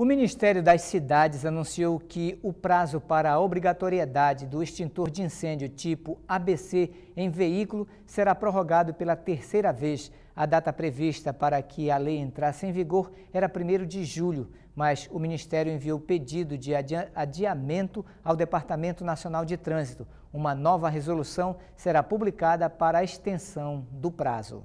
O Ministério das Cidades anunciou que o prazo para a obrigatoriedade do extintor de incêndio tipo ABC em veículo será prorrogado pela terceira vez. A data prevista para que a lei entrasse em vigor era 1 de julho, mas o Ministério enviou pedido de adiamento ao Departamento Nacional de Trânsito. Uma nova resolução será publicada para a extensão do prazo.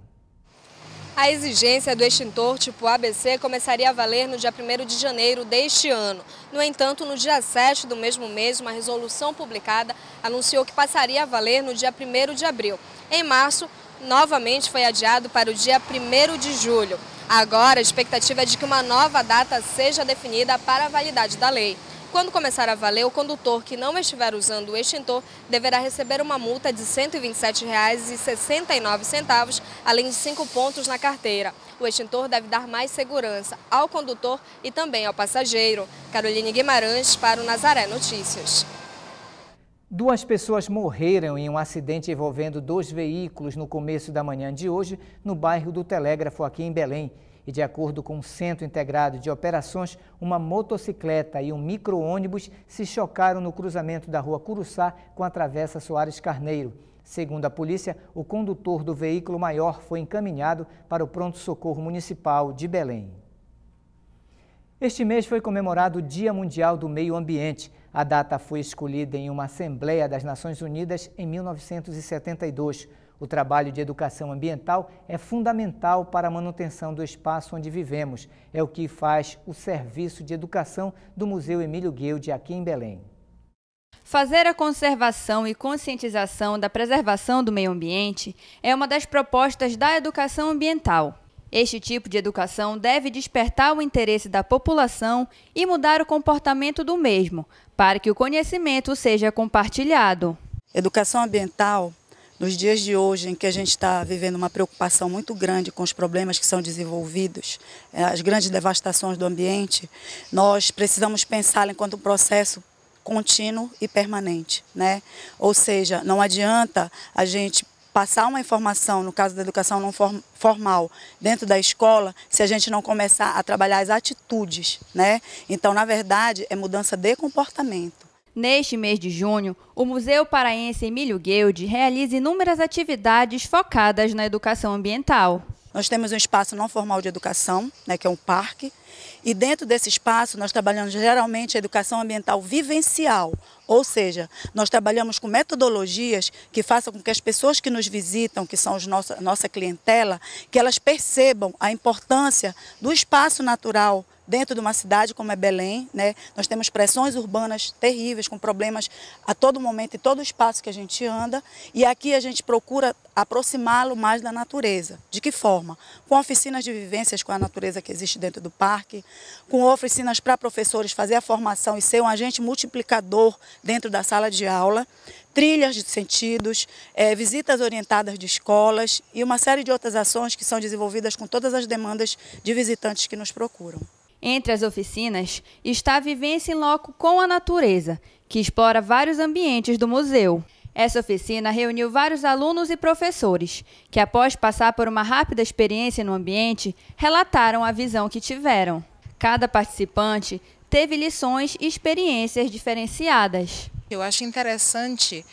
A exigência do extintor tipo ABC começaria a valer no dia 1 de janeiro deste ano. No entanto, no dia 7 do mesmo mês, uma resolução publicada anunciou que passaria a valer no dia 1 de abril. Em março, novamente foi adiado para o dia 1 de julho. Agora, a expectativa é de que uma nova data seja definida para a validade da lei. Quando começar a valer, o condutor que não estiver usando o extintor deverá receber uma multa de R$ 127,69, além de cinco pontos na carteira. O extintor deve dar mais segurança ao condutor e também ao passageiro. Caroline Guimarães para o Nazaré Notícias. Duas pessoas morreram em um acidente envolvendo dois veículos no começo da manhã de hoje, no bairro do Telégrafo, aqui em Belém e, de acordo com o Centro Integrado de Operações, uma motocicleta e um micro-ônibus se chocaram no cruzamento da rua Curuçá com a Travessa Soares Carneiro. Segundo a polícia, o condutor do veículo maior foi encaminhado para o pronto-socorro municipal de Belém. Este mês foi comemorado o Dia Mundial do Meio Ambiente. A data foi escolhida em uma Assembleia das Nações Unidas em 1972. O trabalho de educação ambiental é fundamental para a manutenção do espaço onde vivemos. É o que faz o serviço de educação do Museu Emílio Guild aqui em Belém. Fazer a conservação e conscientização da preservação do meio ambiente é uma das propostas da educação ambiental. Este tipo de educação deve despertar o interesse da população e mudar o comportamento do mesmo, para que o conhecimento seja compartilhado. Educação ambiental nos dias de hoje, em que a gente está vivendo uma preocupação muito grande com os problemas que são desenvolvidos, é, as grandes devastações do ambiente, nós precisamos pensar enquanto um processo contínuo e permanente, né? Ou seja, não adianta a gente passar uma informação, no caso da educação não formal, dentro da escola, se a gente não começar a trabalhar as atitudes, né? Então, na verdade, é mudança de comportamento. Neste mês de junho, o Museu Paraense Emílio Guild realiza inúmeras atividades focadas na educação ambiental. Nós temos um espaço não formal de educação, né, que é um parque, e dentro desse espaço nós trabalhamos geralmente a educação ambiental vivencial, ou seja, nós trabalhamos com metodologias que façam com que as pessoas que nos visitam, que são a nossa, nossa clientela, que elas percebam a importância do espaço natural, dentro de uma cidade como é Belém, né? Nós temos pressões urbanas terríveis, com problemas a todo momento e todo espaço que a gente anda, e aqui a gente procura aproximá-lo mais da natureza. De que forma? Com oficinas de vivências com a natureza que existe dentro do parque, com oficinas para professores fazer a formação e ser um agente multiplicador dentro da sala de aula, trilhas de sentidos, é, visitas orientadas de escolas e uma série de outras ações que são desenvolvidas com todas as demandas de visitantes que nos procuram. Entre as oficinas está a vivência em loco com a natureza, que explora vários ambientes do museu. Essa oficina reuniu vários alunos e professores, que após passar por uma rápida experiência no ambiente, relataram a visão que tiveram. Cada participante teve lições e experiências diferenciadas. Eu acho interessante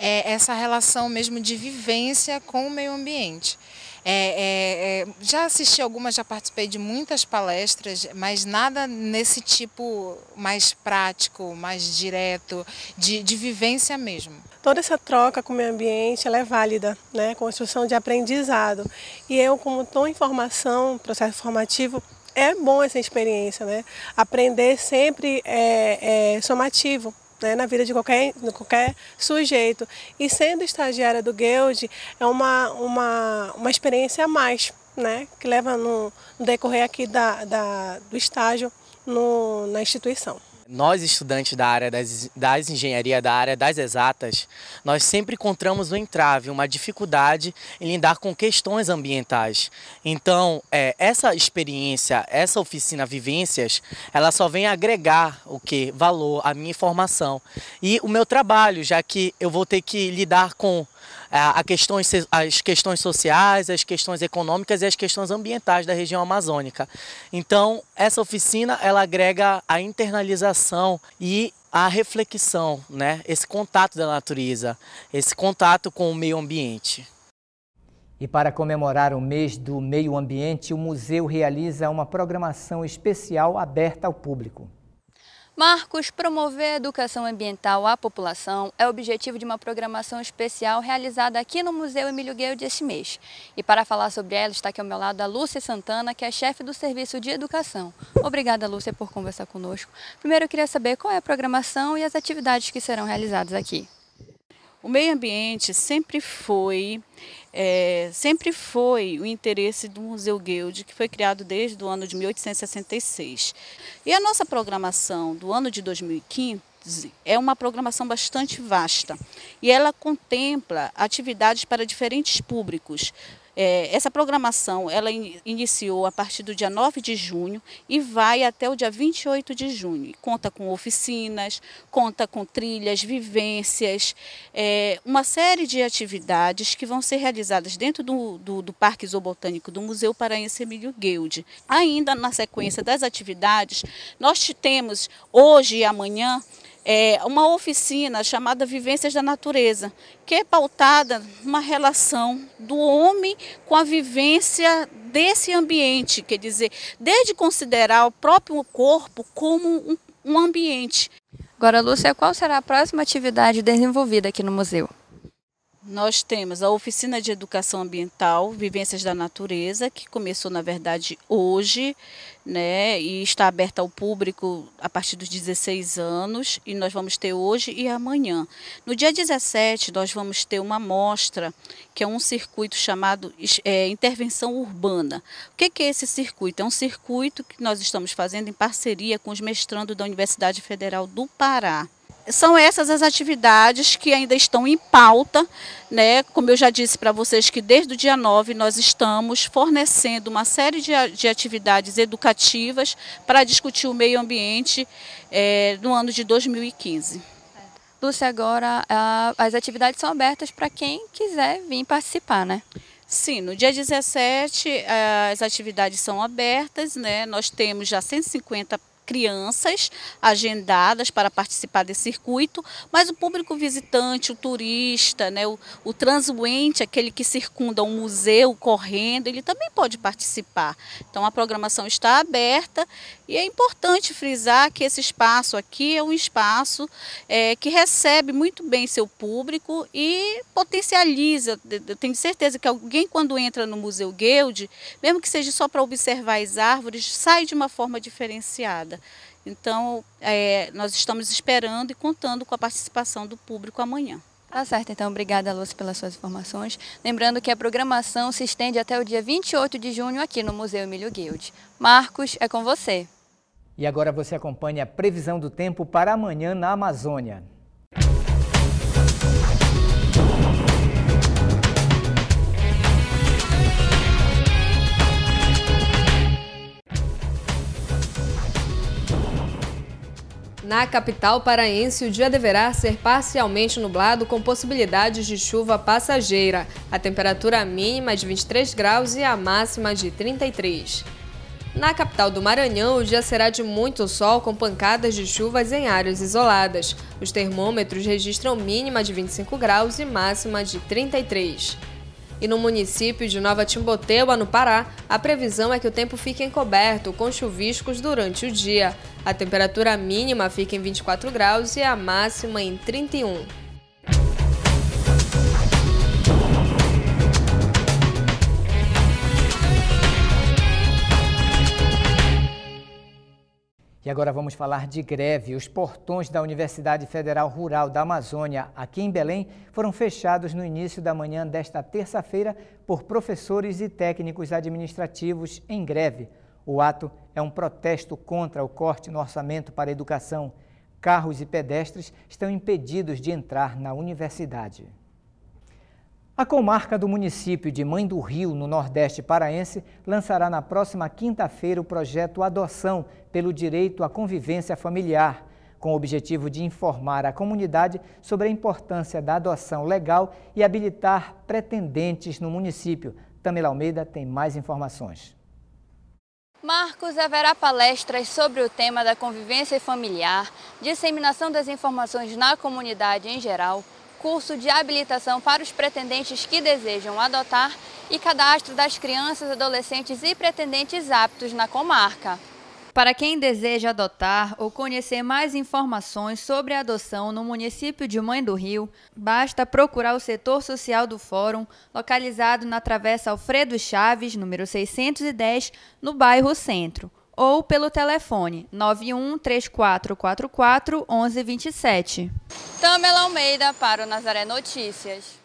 é, essa relação mesmo de vivência com o meio ambiente. É, é, é, já assisti algumas, já participei de muitas palestras, mas nada nesse tipo mais prático, mais direto, de, de vivência mesmo. Toda essa troca com o meio ambiente ela é válida, né? construção de aprendizado. E eu, como estou em formação, processo formativo, é bom essa experiência, né? Aprender sempre é, é somativo né, na vida de qualquer, de qualquer sujeito. E sendo estagiária do Guild é uma, uma, uma experiência a mais, né, que leva no, no decorrer aqui da, da, do estágio no, na instituição. Nós, estudantes da área das, das engenharia, da área das exatas, nós sempre encontramos um entrave, uma dificuldade em lidar com questões ambientais. Então, é, essa experiência, essa oficina Vivências, ela só vem agregar o que? Valor à minha informação e o meu trabalho, já que eu vou ter que lidar com a questões, as questões sociais, as questões econômicas e as questões ambientais da região amazônica. Então, essa oficina ela agrega a internalização e a reflexão, né? esse contato da natureza, esse contato com o meio ambiente. E para comemorar o mês do meio ambiente, o museu realiza uma programação especial aberta ao público. Marcos, promover a educação ambiental à população é objetivo de uma programação especial realizada aqui no Museu Emílio Gueio deste mês. E para falar sobre ela está aqui ao meu lado a Lúcia Santana, que é chefe do Serviço de Educação. Obrigada, Lúcia, por conversar conosco. Primeiro eu queria saber qual é a programação e as atividades que serão realizadas aqui. O meio ambiente sempre foi é, sempre foi o interesse do Museu Guild, que foi criado desde o ano de 1866. E a nossa programação do ano de 2015 é uma programação bastante vasta e ela contempla atividades para diferentes públicos, é, essa programação ela in, iniciou a partir do dia 9 de junho e vai até o dia 28 de junho. Conta com oficinas, conta com trilhas, vivências, é, uma série de atividades que vão ser realizadas dentro do, do, do Parque Zoobotânico do Museu Paraense Emílio Guild. Ainda na sequência das atividades, nós temos hoje e amanhã é, uma oficina chamada Vivências da Natureza, que é pautada numa relação do homem com a vivência desse ambiente, quer dizer, desde considerar o próprio corpo como um, um ambiente. Agora, Lúcia, qual será a próxima atividade desenvolvida aqui no museu? nós temos a oficina de educação ambiental, vivências da natureza, que começou na verdade hoje, né, e está aberta ao público a partir dos 16 anos, e nós vamos ter hoje e amanhã. No dia 17, nós vamos ter uma mostra, que é um circuito chamado é, intervenção urbana. O que é esse circuito? É um circuito que nós estamos fazendo em parceria com os mestrandos da Universidade Federal do Pará são essas as atividades que ainda estão em pauta, né? Como eu já disse para vocês que desde o dia 9 nós estamos fornecendo uma série de, de atividades educativas para discutir o meio ambiente é, no ano de 2015. Lúcia, agora a, as atividades são abertas para quem quiser vir participar, né? Sim, no dia 17 eh, as atividades são abertas, né? Nós temos já 150 crianças agendadas para participar desse circuito, mas o público visitante, o turista, né, o, o transuente, aquele que circunda um museu correndo, ele também pode participar. Então a programação está aberta e é importante frisar que esse espaço aqui é um espaço é, que recebe muito bem seu público e potencializa. Eu tenho certeza que alguém quando entra no Museu Guild, mesmo que seja só para observar as árvores, sai de uma forma diferenciada. Então, é, nós estamos esperando e contando com a participação do público amanhã. Tá certo, então. Obrigada, Lúcia, pelas suas informações. Lembrando que a programação se estende até o dia 28 de junho aqui no Museu Emílio Guild. Marcos, é com você. E agora você acompanha a previsão do tempo para amanhã na Amazônia. Na capital paraense, o dia deverá ser parcialmente nublado com possibilidades de chuva passageira. A temperatura mínima é de 23 graus e a máxima de 33. Na capital do Maranhão, o dia será de muito sol com pancadas de chuvas em áreas isoladas. Os termômetros registram mínima de 25 graus e máxima de 33. E no município de Nova Timboteba, no Pará, a previsão é que o tempo fique encoberto, com chuviscos durante o dia. A temperatura mínima fica em 24 graus e a máxima em 31. E agora vamos falar de greve. Os portões da Universidade Federal Rural da Amazônia, aqui em Belém, foram fechados no início da manhã desta terça-feira por professores e técnicos administrativos em greve. O ato é um protesto contra o corte no orçamento para a educação. Carros e pedestres estão impedidos de entrar na universidade. A comarca do município de Mãe do Rio, no Nordeste Paraense, lançará na próxima quinta-feira o projeto Adoção pelo Direito à Convivência Familiar, com o objetivo de informar a comunidade sobre a importância da adoção legal e habilitar pretendentes no município. Tamila Almeida tem mais informações. Marcos haverá palestras sobre o tema da convivência familiar, disseminação das informações na comunidade em geral, curso de habilitação para os pretendentes que desejam adotar e cadastro das crianças, adolescentes e pretendentes aptos na comarca. Para quem deseja adotar ou conhecer mais informações sobre a adoção no município de Mãe do Rio, basta procurar o setor social do Fórum, localizado na Travessa Alfredo Chaves, número 610, no bairro Centro ou pelo telefone 913444 1127. Tamela Almeida para o Nazaré Notícias.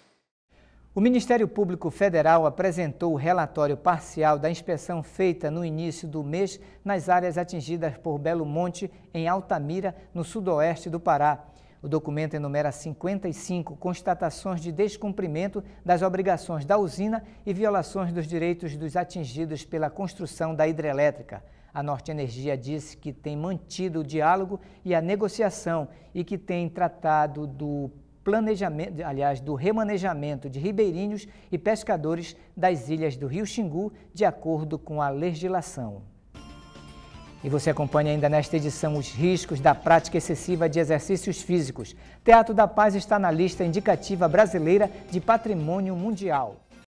O Ministério Público Federal apresentou o relatório parcial da inspeção feita no início do mês nas áreas atingidas por Belo Monte, em Altamira, no sudoeste do Pará. O documento enumera 55 constatações de descumprimento das obrigações da usina e violações dos direitos dos atingidos pela construção da hidrelétrica. A Norte Energia disse que tem mantido o diálogo e a negociação e que tem tratado do planejamento, aliás, do remanejamento de ribeirinhos e pescadores das ilhas do Rio Xingu, de acordo com a legislação. E você acompanha ainda nesta edição os riscos da prática excessiva de exercícios físicos. Teatro da Paz está na lista indicativa brasileira de patrimônio mundial.